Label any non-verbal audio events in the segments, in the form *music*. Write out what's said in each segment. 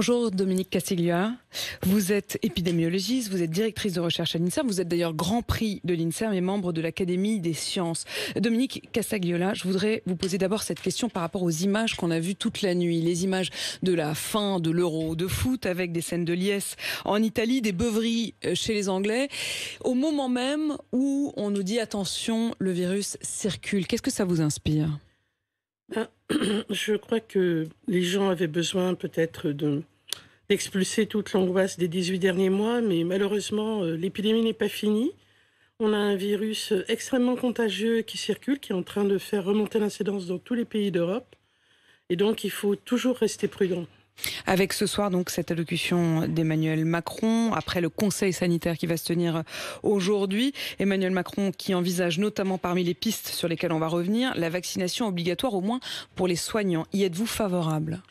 Bonjour Dominique Castiglia, vous êtes épidémiologiste, vous êtes directrice de recherche à l'INSERM, vous êtes d'ailleurs grand prix de l'INSERM et membre de l'Académie des sciences. Dominique Castagliola, je voudrais vous poser d'abord cette question par rapport aux images qu'on a vues toute la nuit, les images de la fin de l'euro de foot avec des scènes de liesse en Italie, des beuveries euh, chez les Anglais, au moment même où on nous dit attention, le virus circule. Qu'est-ce que ça vous inspire ben, *clears throat* je crois que les gens avaient besoin peut-être de, d'expulser toute l'angoisse des 18 derniers mois, mais malheureusement, euh, l'épidémie n'est pas finie. On a un virus euh, extrêmement contagieux qui circule, qui est en train de faire remonter l'incidence dans tous les pays d'Europe. Et donc, il faut toujours rester prudent. Avec ce soir donc cette allocution d'Emmanuel Macron après le Conseil sanitaire qui va se tenir aujourd'hui, Emmanuel Macron qui envisage notamment parmi les pistes sur lesquelles on va revenir la vaccination obligatoire au moins pour les soignants. Y êtes-vous favorable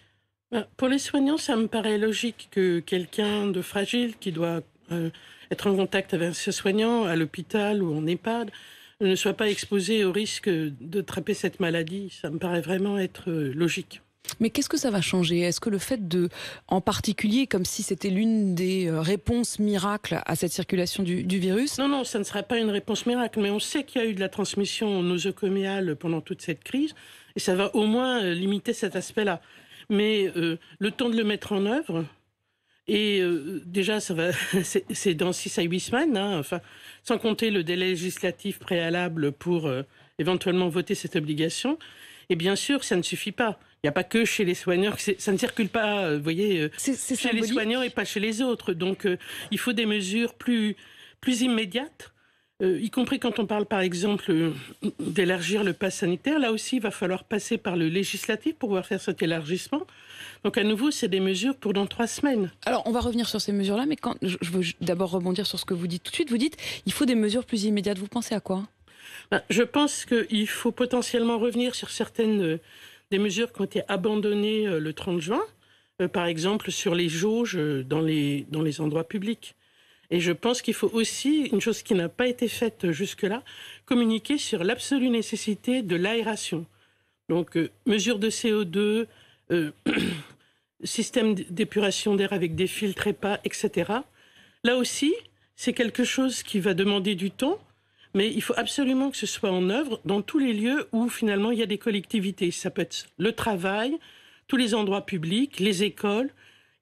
euh, pour les soignants, ça me paraît logique que quelqu'un de fragile qui doit euh, être en contact avec ses soignant à l'hôpital ou en EHPAD euh, ne soit pas exposé au risque de traper cette maladie. Ça me paraît vraiment être logique. Mais qu'est-ce que ça va changer Est-ce que le fait de, en particulier, comme si c'était l'une des réponses miracles à cette circulation du, du virus Non, non, ça ne sera pas une réponse miracle, mais on sait qu'il y a eu de la transmission nosocomiale pendant toute cette crise, et ça va au moins limiter cet aspect-là mais euh, le temps de le mettre en œuvre, et euh, déjà, ça va, *laughs* c'est dans 6 à 8 semaines, hein, enfin, sans compter le délai législatif préalable pour euh, éventuellement voter cette obligation. Et bien sûr, ça ne suffit pas. Il n'y a pas que chez les soigneurs, ça ne circule pas, voyez, chez les soignants et pas chez les autres. Donc, il faut des mesures plus, plus immédiates euh, y compris quand on parle par exemple euh, d'élargir le pass sanitaire. Là aussi, il va falloir passer par le législatif pour pouvoir faire cet élargissement. Donc à nouveau, c'est des mesures pour dans trois semaines. Alors on va revenir sur ces mesures-là, mais quand, je veux d'abord rebondir sur ce que vous dites tout de suite. Vous dites il faut des mesures plus immédiates. Vous pensez à quoi ben, Je pense qu'il faut potentiellement revenir sur certaines euh, des mesures qui ont été abandonnées le 30 juin, par exemple sur les jauges dans les endroits publics. Et je pense qu'il faut aussi, une chose qui n'a pas été faite jusque-là, communiquer sur l'absolue nécessité de l'aération. Donc, euh, mesure de CO2, euh, *clears throat* système d'épuration d'air avec des filtres pas, etc. Là aussi, c'est quelque chose qui va demander du temps, mais il faut absolument que ce soit en œuvre dans tous les lieux où finalement il y a des collectivités. Ça peut être le travail, tous les endroits publics, les écoles,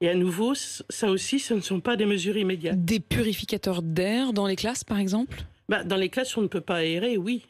et à nouveau, ça aussi, ce ne sont pas des mesures immédiates. Des purificateurs d'air dans les classes, par exemple bah, Dans les classes, on ne peut pas aérer, oui.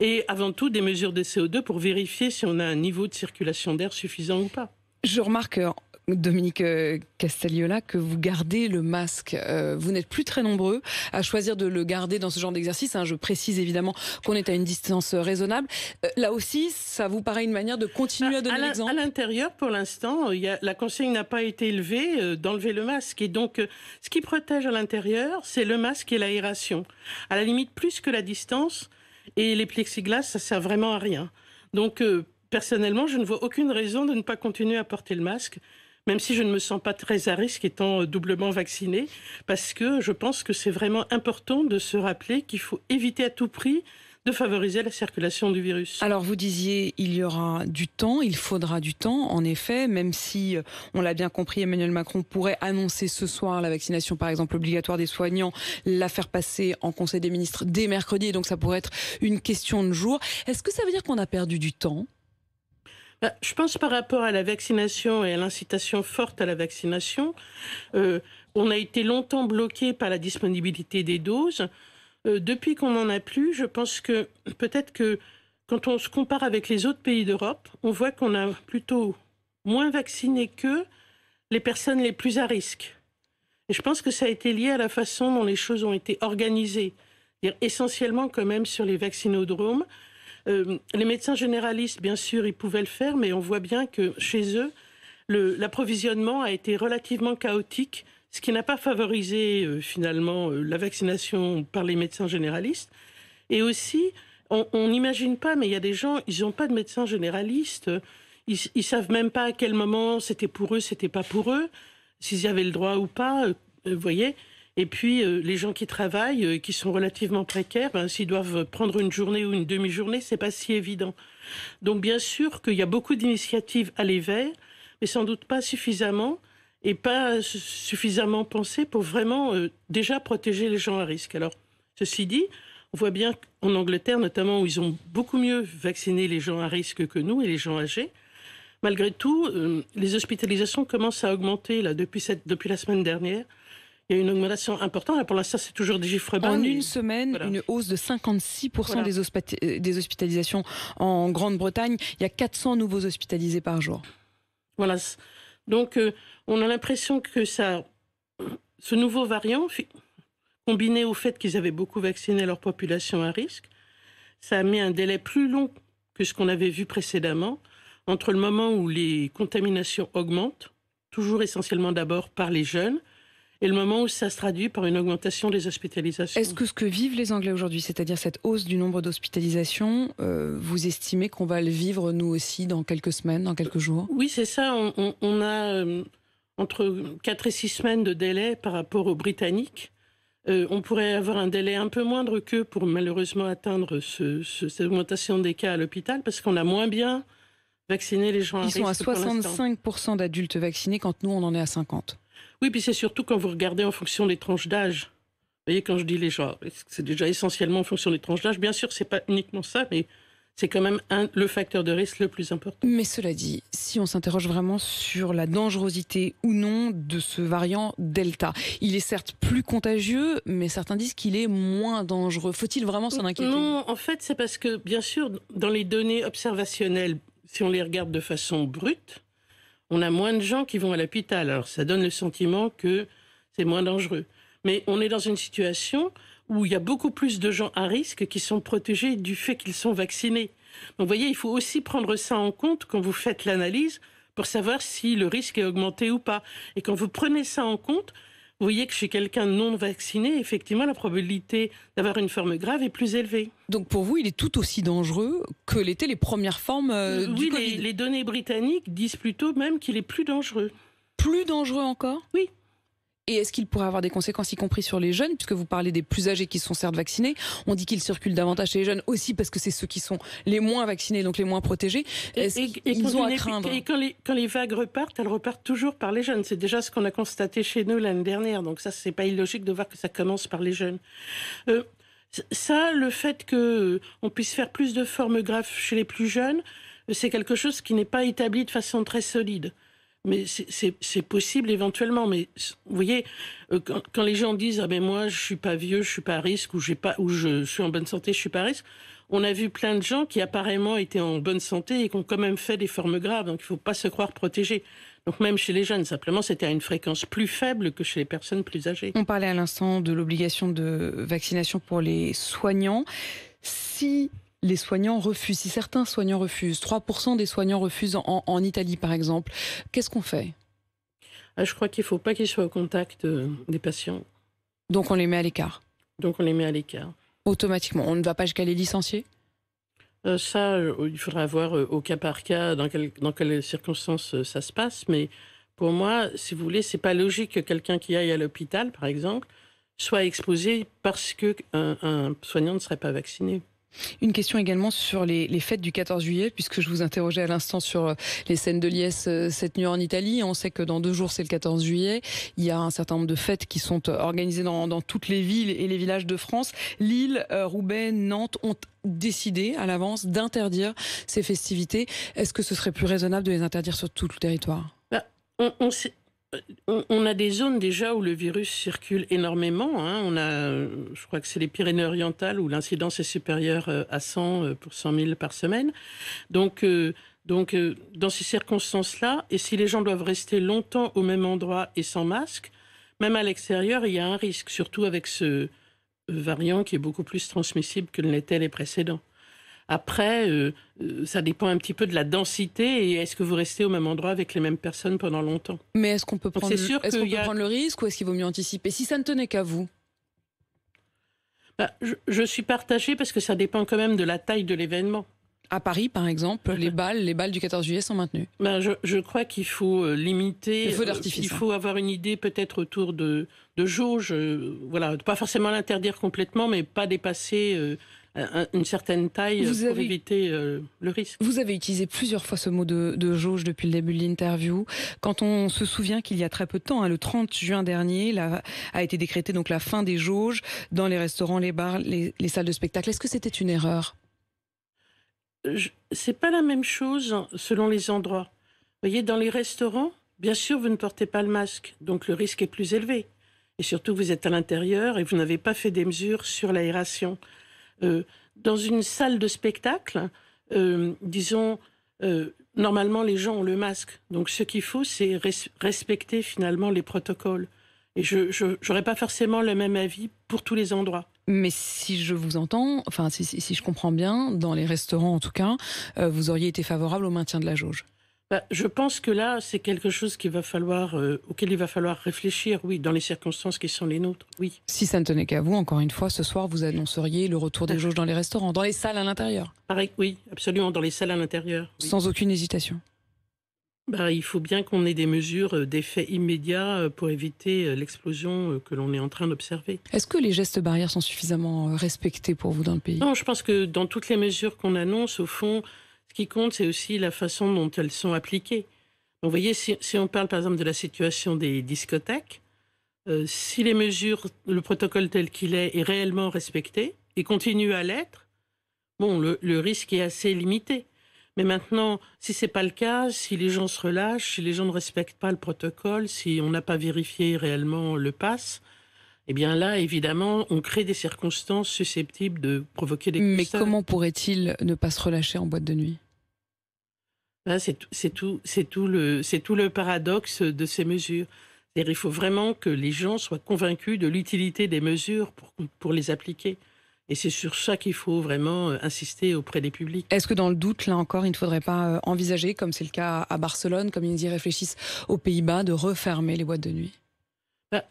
Et avant tout, des mesures de CO2 pour vérifier si on a un niveau de circulation d'air suffisant ou pas. Je remarque euh, Dominique euh, Castagliola, que vous gardez le masque. Euh, vous n'êtes plus très nombreux à choisir de le garder dans ce genre d'exercice. Hein. Je précise évidemment qu'on est à une distance raisonnable. Euh, là aussi, ça vous paraît une manière de continuer à donner l'exemple À l'intérieur, pour l'instant, la consigne n'a pas été élevée d'enlever le masque. Et donc, ce qui protège à l'intérieur, c'est le masque et l'aération. À la limite, plus que la distance et les plexiglas, ça sert vraiment à rien. Donc, personnellement, je ne vois aucune raison de ne pas continuer à porter le masque même si je ne me sens pas très à risque étant euh, doublement vaccinée, parce que je pense que c'est vraiment important de se rappeler qu'il faut éviter à tout prix de favoriser la circulation du virus. Alors vous disiez, il y aura du temps, il faudra du temps, en effet, même si, euh, on l'a bien compris, Emmanuel Macron pourrait annoncer ce soir la vaccination, par exemple, obligatoire des soignants, la faire passer en Conseil des ministres dès mercredi, donc ça pourrait être une question de jour. Est-ce que ça veut dire qu'on a perdu du temps euh, je pense par rapport à la vaccination et à l'incitation forte à la vaccination, euh, on a été longtemps bloqué par la disponibilité des doses. Euh, depuis qu'on n'en a plus, je pense que peut-être que quand on se compare avec les autres pays d'Europe, on voit qu'on a plutôt moins vacciné que les personnes les plus à risque. Et je pense que ça a été lié à la façon dont les choses ont été organisées, essentiellement quand même sur les vaccinodromes, euh, les médecins généralistes, bien sûr, ils pouvaient le faire, mais on voit bien que chez eux, l'approvisionnement a été relativement chaotique, ce qui n'a pas favorisé euh, finalement euh, la vaccination par les médecins généralistes. Et aussi, on n'imagine pas, mais il y a des gens, ils n'ont pas de médecins généralistes, ils, ne savent même pas à quel moment c'était pour eux, c'était pas pour eux, s'ils y avaient le droit ou pas, vous voyez. Et puis, euh, les gens qui travaillent, et euh, qui sont relativement précaires, ben, s'ils doivent prendre une journée ou une demi-journée, c'est pas si évident. Donc, bien sûr qu'il y a beaucoup d'initiatives à l'éveil, mais sans doute pas suffisamment et pas suffisamment pensées pour vraiment euh, déjà protéger les gens à risque. Alors, ceci dit, on voit bien qu'en Angleterre, notamment, où ils ont beaucoup mieux vacciné les gens à risque que nous et les gens âgés. Malgré tout, les hospitalisations commencent à augmenter là, depuis la semaine dernière il y a une augmentation importante. pour l'instant, c'est toujours des chiffres En une semaine, une hausse de 56% des, euh, des, hospitalisations en Grande-Bretagne. Il y a 400 nouveaux hospitalisés par jour. Voilà. Donc, euh, on a l'impression que ça, ce nouveau variant, combiné au fait qu'ils avaient beaucoup vacciné leur population à risque, ça a mis un délai plus long que ce qu'on avait vu précédemment entre le moment où les contaminations augmentent, toujours essentiellement d'abord par les jeunes, et le moment où ça se traduit par une augmentation des hospitalisations. Est-ce que ce que vivent les Anglais aujourd'hui, c'est-à-dire cette hausse du nombre d'hospitalisations, euh, vous estimez qu'on va le vivre nous aussi dans quelques semaines, dans quelques jours Oui, c'est ça. On, a euh, entre 4 et 6 semaines de délai par rapport aux Britanniques. Euh, on pourrait avoir un délai un peu moindre qu'eux pour malheureusement atteindre cette augmentation des cas à l'hôpital parce qu'on a moins bien vacciné les gens. Ils sont à 65% d'adultes vaccinés quand nous on en est à 50. Oui, puis c'est surtout quand vous regardez en fonction des tranches d'âge. Vous voyez, quand je dis les genres, c'est déjà essentiellement en fonction des tranches d'âge. Bien sûr, c'est pas uniquement ça, mais c'est quand même un, le facteur de risque le plus important. Mais cela dit, si on s'interroge vraiment sur la dangerosité ou non de ce variant Delta, il est certes plus contagieux, mais certains disent qu'il est moins dangereux. Faut-il vraiment s'en inquiéter Non, en fait, c'est parce que, bien sûr, dans les données observationnelles, si on les regarde de façon brute, on a moins de gens qui vont à l'hôpital. Alors ça donne le sentiment que c'est moins dangereux. Mais on est dans une situation où il y a beaucoup plus de gens à risque qui sont protégés du fait qu'ils sont vaccinés. Donc vous voyez, il faut aussi prendre ça en compte quand vous faites l'analyse pour savoir si le risque est augmenté ou pas. Et quand vous prenez ça en compte, vous voyez que chez quelqu'un non vacciné, effectivement, la probabilité d'avoir une forme grave est plus élevée. Donc pour vous, il est tout aussi dangereux que l'étaient les premières formes euh, euh, oui, les données britanniques disent plutôt même qu'il est plus dangereux. Plus dangereux encore Oui, et est-ce qu'il pourrait avoir des conséquences, y compris sur les jeunes, puisque vous parlez des plus âgés qui sont certes vaccinés On dit qu'ils circulent davantage chez les jeunes aussi parce que c'est ceux qui sont les moins vaccinés, donc les moins protégés. Est-ce qu'ils ont à craindre Et quand les, vagues repartent, elles repartent toujours par les jeunes. C'est déjà ce qu'on a constaté chez nous l'année dernière. Donc ça, c'est pas illogique de voir que ça commence par les jeunes. Euh, ça, le fait qu'on euh, puisse faire plus de formes graves chez les plus jeunes, euh, c'est quelque chose qui n'est pas établi de façon très solide mais c'est possible éventuellement. Mais vous voyez, euh, quand, les gens disent ah ben moi je suis pas vieux, je suis pas à risque ou j'ai pas ou je suis en bonne santé, je suis pas à risque, on a vu plein de gens qui apparemment étaient en bonne santé et qui ont quand même fait des formes graves. Donc il faut pas se croire protégé. Donc même chez les jeunes, simplement c'était à une fréquence plus faible que chez les personnes plus âgées. On parlait à l'instant de l'obligation de vaccination pour les soignants. Si les soignants refusent, si certains soignants refusent, 3% des soignants refusent en, Italie par exemple, qu'est-ce qu'on fait ah, Je crois qu'il ne faut pas qu'ils soient au contact euh, des patients. Donc on les met à l'écart Donc on les met à l'écart. Automatiquement, on ne va pas jusqu'à les licencier euh, ça, euh, il faudra voir au cas par cas dans, quelles circonstances ça se passe. Mais pour moi, si vous voulez, c'est pas logique que quelqu'un qui aille à l'hôpital, par exemple, soit exposé parce qu'un un soignant ne serait pas vacciné. Une question également sur les, fêtes du 14 juillet, puisque je vous interrogeais à l'instant sur euh, les scènes de liesse euh, cette nuit en Italie. On sait que dans deux jours, c'est le 14 juillet. Il y a un certain nombre de fêtes qui sont euh, organisées dans, toutes les villes et les villages de France. Lille, Roubaix, Nantes ont décidé à l'avance d'interdire ces festivités. Est-ce que ce serait plus raisonnable de les interdire sur tout le territoire bah, on, on, on, a des zones déjà où le virus circule énormément. Hein. On a, euh, je crois que c'est les Pyrénées-Orientales où l'incidence est supérieure euh, à 100 euh, pour 100 000 par semaine. Donc, donc dans ces circonstances-là, et si les gens doivent rester longtemps au même endroit et sans masque, même à l'extérieur, il y a un risque, surtout avec ce variant qui est beaucoup plus transmissible que les précédents. Après, euh, euh, ça dépend un petit peu de la densité et est-ce que vous restez au même endroit avec les mêmes personnes pendant longtemps. Mais est-ce qu'on peut, prendre, le... prendre le risque ou est-ce qu'il vaut mieux anticiper Si ça ne tenait qu'à vous bah, je, suis partagée parce que ça dépend quand même de la taille de l'événement. À Paris, par exemple, les balles, les balles du 14 juillet sont maintenues. Ben, je, crois qu'il faut euh, limiter. Il hein. faut avoir une idée peut-être autour de, de jauge. voilà, pas forcément l'interdire complètement, mais pas dépasser une certaine taille pour éviter euh, le risque. Vous avez utilisé plusieurs fois ce mot de, jauge depuis le début de l'interview. Quand on se souvient qu'il y a très peu de temps, hein, le 30 juin dernier, a été décrétée donc la fin des jauges dans les restaurants, les bars, les, salles de spectacle. Est-ce que c'était une erreur C'est pas la même chose selon les endroits. Vous voyez, dans les restaurants, bien sûr, vous ne portez pas le masque, donc le risque est plus élevé. Et surtout, vous êtes à l'intérieur et vous n'avez pas fait des mesures sur l'aération. Euh, dans une salle de spectacle, euh, disons, euh, normalement les gens ont le masque. Donc ce qu'il faut, c'est respecter finalement les protocoles. Et je n'aurais pas forcément le même avis pour tous les endroits. Mais si je vous entends, enfin si, je comprends bien, dans les restaurants en tout cas, vous auriez été favorable au maintien de la jauge. Bah, je pense que là, c'est quelque chose qu'il va falloir, euh, auquel il va falloir réfléchir, oui, dans les circonstances qui sont les nôtres, oui. Si ça ne tenait qu'à vous, encore une fois, ce soir, vous annonceriez le retour des ah. jauges dans les restaurants, dans les salles à l'intérieur Pareil, oui, absolument, dans les salles à l'intérieur. Sans aucune hésitation bah, il faut bien qu'on ait des mesures euh, d'effet immédiat euh, pour éviter l'explosion que l'on est en train d'observer. Est-ce que les gestes barrières sont suffisamment respectés pour vous dans le pays Non, je pense que dans toutes les mesures qu'on annonce, au fond, ce qui compte, c'est aussi la façon dont elles sont appliquées. vous voyez, si, on parle par exemple de la situation des discothèques, euh, si les mesures, le protocole tel qu'il est, est réellement respecté et continue à l'être, bon, le, risque est assez limité. Mais maintenant, si c'est pas le cas, si les gens se relâchent, si les gens ne respectent pas le protocole, si on n'a pas vérifié réellement le pass, eh bien là, évidemment, on crée des circonstances susceptibles de provoquer des. Mais comment pourrait-il ne pas se relâcher en boîte de nuit c'est tout, c'est le, c'est tout le paradoxe de ces mesures. il faut vraiment que les gens soient convaincus de l'utilité des mesures pour, les appliquer. Et c'est sur ça qu'il faut vraiment euh, insister auprès des publics. Est-ce que dans le doute, là encore, il ne faudrait pas euh, envisager, comme c'est le cas à Barcelone, comme ils y réfléchissent aux Pays-Bas, de refermer les boîtes de nuit bah,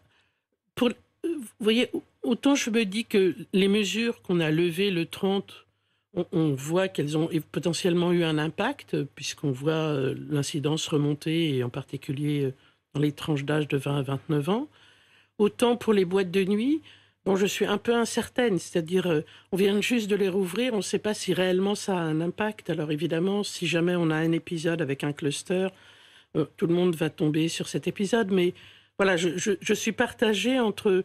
euh, Vous voyez, autant je me dis que les mesures qu'on a levées le 30 on, voit qu'elles ont potentiellement eu un impact, euh, puisqu'on voit euh, l'incidence remonter, et en particulier euh, dans les tranches d'âge de 20 à 29 ans. Autant pour les boîtes de nuit, bon, je suis un peu incertaine, c'est-à-dire on vient juste de les rouvrir, on ne sait pas si réellement ça a un impact. Alors évidemment, si jamais on a un épisode avec un cluster, tout le monde va tomber sur cet épisode, mais voilà, je, je suis partagée entre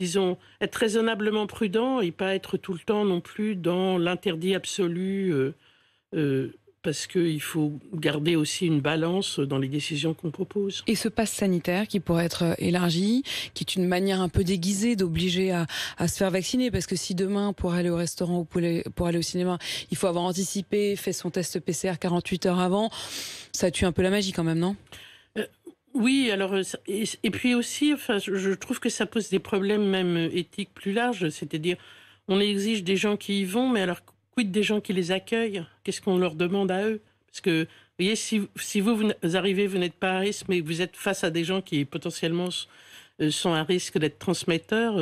disons, être raisonnablement prudent et pas être tout le temps non plus dans l'interdit absolu, euh, euh, parce qu'il faut garder aussi une balance dans les décisions qu'on propose. Et ce passe sanitaire qui pourrait être élargi, qui est une manière un peu déguisée d'obliger à, se faire vacciner, parce que si demain, pour aller au restaurant ou pour aller, pour aller au cinéma, il faut avoir anticipé, fait son test PCR 48 heures avant, ça tue un peu la magie quand même, non oui, alors euh, et, puis aussi, enfin, je trouve que ça pose des problèmes même euh, éthiques plus larges, c'est-à-dire on exige des gens qui y vont, mais alors quid des gens qui les accueillent Qu'est-ce qu'on leur demande à eux Parce que vous voyez, si, si vous, vous arrivez, vous n'êtes pas à risque, mais vous êtes face à des gens qui potentiellement euh, sont à risque d'être transmetteurs,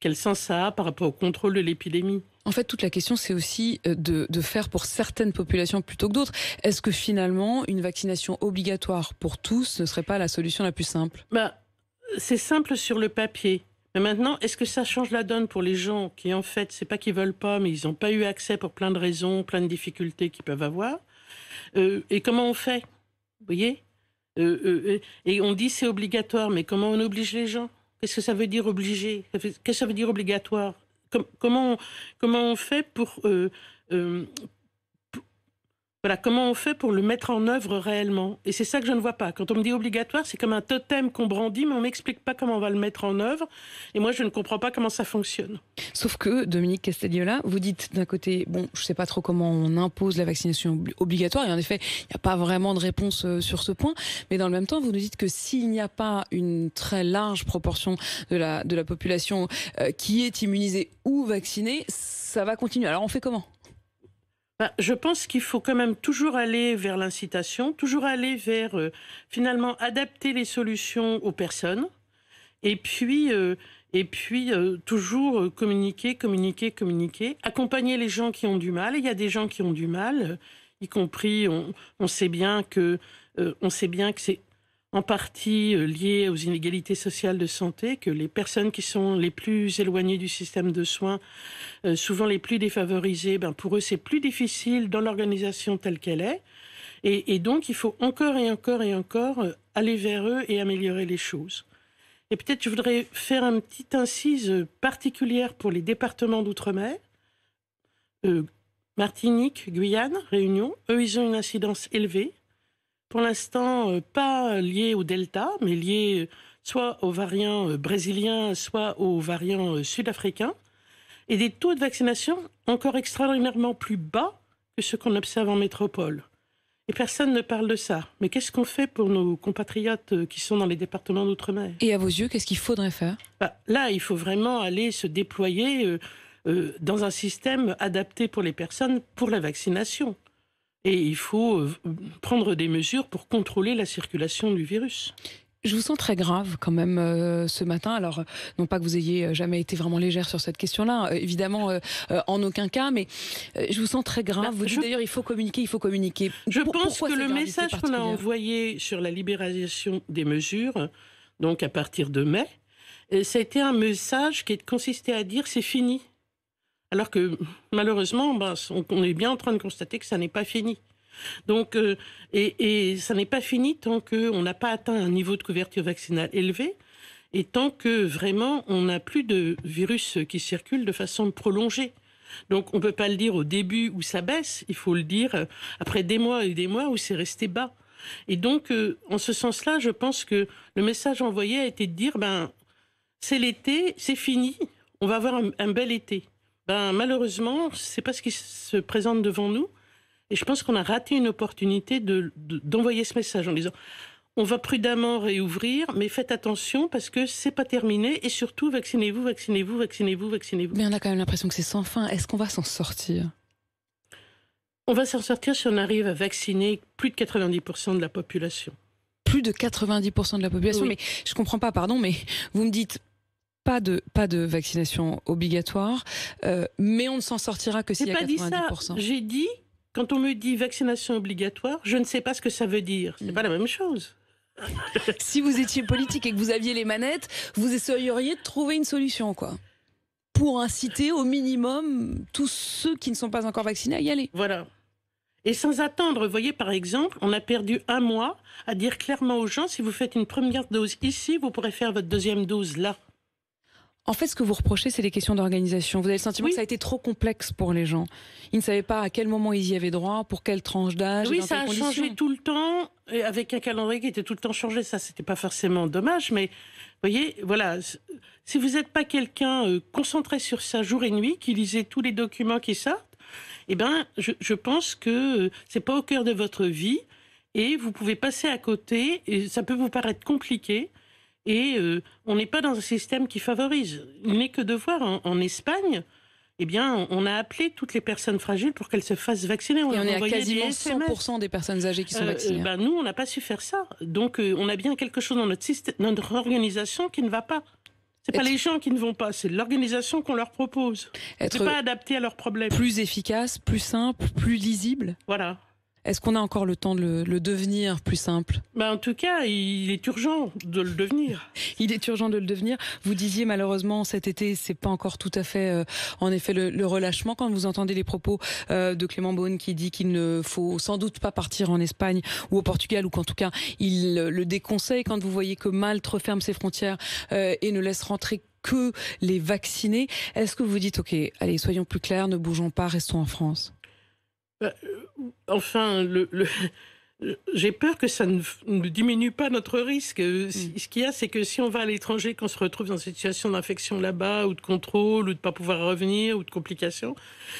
quel sens ça a par rapport au contrôle de l'épidémie en fait, toute la question, c'est aussi euh, de, faire pour certaines populations plutôt que d'autres. Est-ce que finalement, une vaccination obligatoire pour tous ne serait pas la solution la plus simple bah, C'est simple sur le papier. Mais maintenant, est-ce que ça change la donne pour les gens qui, en fait, c'est pas qu'ils veulent pas, mais ils n'ont pas eu accès pour plein de raisons, plein de difficultés qu'ils peuvent avoir euh, Et comment on fait Vous voyez euh, Et on dit c'est obligatoire, mais comment on oblige les gens Qu'est-ce que ça veut dire obliger Qu'est-ce que ça veut dire obligatoire comment, comment on fait pour euh, euh, voilà, comment on fait pour le mettre en œuvre réellement Et c'est ça que je ne vois pas. Quand on me dit obligatoire, c'est comme un totem qu'on brandit, mais on m'explique pas comment on va le mettre en œuvre. Et moi, je ne comprends pas comment ça fonctionne. Sauf que, Dominique castelliola vous dites d'un côté, bon, je ne sais pas trop comment on impose la vaccination obligatoire, et en effet, il n'y a pas vraiment de réponse euh, sur ce point, mais dans le même temps, vous nous dites que s'il n'y a pas une très large proportion de la population euh, qui est immunisée ou vaccinée, ça va continuer. Alors, on fait comment bah, je pense qu'il faut quand même toujours aller vers l'incitation, toujours aller vers euh, finalement adapter les solutions aux personnes, et puis euh, et puis euh, toujours communiquer, communiquer, communiquer, accompagner les gens qui ont du mal. Il y a des gens qui ont du mal, y compris on sait bien que on sait bien que c'est en partie euh, liées aux inégalités sociales de santé, que les personnes qui sont les plus éloignées du système de soins, euh, souvent les plus défavorisées, ben pour eux c'est plus difficile dans l'organisation telle qu'elle est. Et, donc il faut encore et encore et encore euh, aller vers eux et améliorer les choses. Et peut-être je voudrais faire un petit incise particulière pour les départements d'outre-mer. Martinique, Guyane, Réunion, eux, ils ont une incidence élevée pour l'instant euh, pas lié au Delta, mais lié euh, soit aux variants euh, brésiliens, soit aux variants sud-africains, et des taux de vaccination encore extraordinairement plus bas que ce qu'on observe en métropole. Et personne ne parle de ça. Mais qu'est-ce qu'on fait pour nos compatriotes qui sont dans les départements d'outre-mer Et à vos yeux, qu'est-ce qu'il faudrait faire bah, Là, il faut vraiment aller se déployer dans un système adapté pour les personnes pour la vaccination et il faut euh, prendre des mesures pour contrôler la circulation du virus. Je vous sens très grave quand même euh, ce matin. Alors, euh, non pas que vous ayez jamais été vraiment légère sur cette question-là, évidemment, en aucun cas, mais je vous sens très grave. Bah, vous dites d'ailleurs, il faut communiquer, il faut communiquer. Je pense que le message qu'on a envoyé sur la libéralisation des mesures, donc à partir de mai, c'était un message qui consistait à dire c'est fini, alors que malheureusement, ben, on, est bien en train de constater que ça n'est pas fini. Donc, euh, et, ça n'est pas fini tant qu'on n'a pas atteint un niveau de couverture vaccinale élevé et tant que vraiment on n'a plus de virus qui circule de façon prolongée. Donc on ne peut pas le dire au début où ça baisse, il faut le dire euh, après des mois et des mois où c'est resté bas. Et donc euh, en ce sens-là, je pense que le message envoyé a été de dire ben c'est l'été, c'est fini, on va avoir un bel été malheureusement, Malheureusement, c'est pas ce qui se présente devant nous. Et je pense qu'on a raté une opportunité d'envoyer de, ce message en disant on va prudemment réouvrir, mais faites attention parce que c'est pas terminé. Et surtout, vaccinez-vous, vaccinez-vous, vaccinez-vous, vaccinez-vous. Mais on a quand même l'impression que c'est sans fin. Est-ce qu'on va s'en sortir On va s'en sortir si on arrive à vacciner plus de 90% de la population plus de 90% de la population. Mais je comprends pas, pardon, mais vous me dites pas de pas de vaccination obligatoire, euh, mais on ne s'en sortira que s'il y a pas 90%. J'ai dit quand on me dit vaccination obligatoire, je ne sais pas ce que ça veut dire. Ce n'est mm. pas la même chose. *laughs* si vous étiez politique et que vous aviez les manettes, vous essayeriez de trouver une solution, quoi. Pour inciter au minimum tous ceux qui ne sont pas encore vaccinés à y aller. Voilà. Et sans attendre, vous voyez par exemple, on a perdu un mois à dire clairement aux gens, si vous faites une première dose ici, vous pourrez faire votre deuxième dose là. En fait, ce que vous reprochez, c'est les questions d'organisation. Vous avez le sentiment que ça a été trop complexe pour les gens. Ils ne savaient pas à quel moment ils y avaient droit, pour quelle tranche d'âge. Oui, ça a changé tout le temps, avec un calendrier qui était tout le temps changé. Ça, c'était pas forcément dommage, mais voyez, voilà, si vous n'êtes pas quelqu'un euh, concentré sur ça jour et nuit, qui lisait tous les documents qui sortent, eh bien, je, pense que ce euh, c'est pas au cœur de votre vie et vous pouvez passer à côté et ça peut vous paraître compliqué et euh, on n'est pas dans un système qui favorise. Il n'est que de voir en, Espagne, eh bien, on a appelé toutes les personnes fragiles pour qu'elles se fassent vacciner. On, et on est à quasiment 100% des personnes âgées qui sont euh, vaccinées. Bah, nous, on n'a pas su faire ça. Donc, euh, on a bien quelque chose dans notre, organisation qui ne va pas. Ce n'est pas les gens qui ne vont pas, c'est l'organisation qu'on leur propose. n'est pas adapté à leurs problèmes. Plus efficace, plus simple, plus lisible. Voilà. Est-ce qu'on a encore le temps de le, devenir plus simple Ben En tout cas, il est urgent de le devenir. *laughs* il est urgent de le devenir. Vous disiez malheureusement cet été, c'est pas encore tout à fait, euh, en effet, le, relâchement. Quand vous entendez les propos euh, de Clément Beaune qui dit qu'il ne faut sans doute pas partir en Espagne ou au Portugal, ou qu'en tout cas, il le déconseille quand vous voyez que Malte referme ses frontières euh, et ne laisse rentrer que les vaccinés. Est-ce que vous dites, OK, allez, soyons plus clairs, ne bougeons pas, restons en France euh, euh, enfin, *laughs* J'ai peur que ça ne, diminue pas notre risque. Euh, mm. Ce qu'il y a, c'est que si on va à l'étranger, qu'on se retrouve dans une situation d'infection là-bas, ou de contrôle, ou de ne pas pouvoir revenir, ou de complications,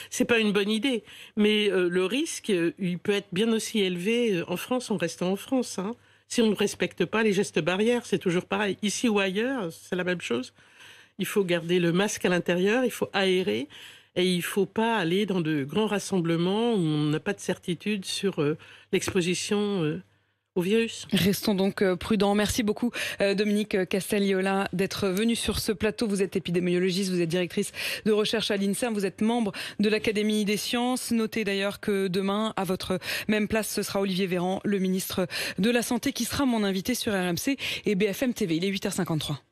ce n'est pas une bonne idée. Mais le risque, il peut être bien aussi élevé en France en restant en France. Hein. Si on ne respecte pas les gestes barrières, c'est toujours pareil. Ici ou ailleurs, c'est la même chose. Il faut garder le masque à l'intérieur, il faut aérer. Et il ne faut pas aller dans de grands rassemblements où on n'a pas de certitude sur euh, l'exposition euh, au virus. Restons donc euh, prudents. Merci beaucoup Dominique Castelliola, d'être venue sur ce plateau. Vous êtes épidémiologiste, vous êtes directrice de recherche à l'INSERM, vous êtes membre de l'Académie des sciences. Notez d'ailleurs que demain, à votre même place, ce sera Olivier Véran, le ministre de la Santé, qui sera mon invité sur RMC et BFM TV. Il est 8h53.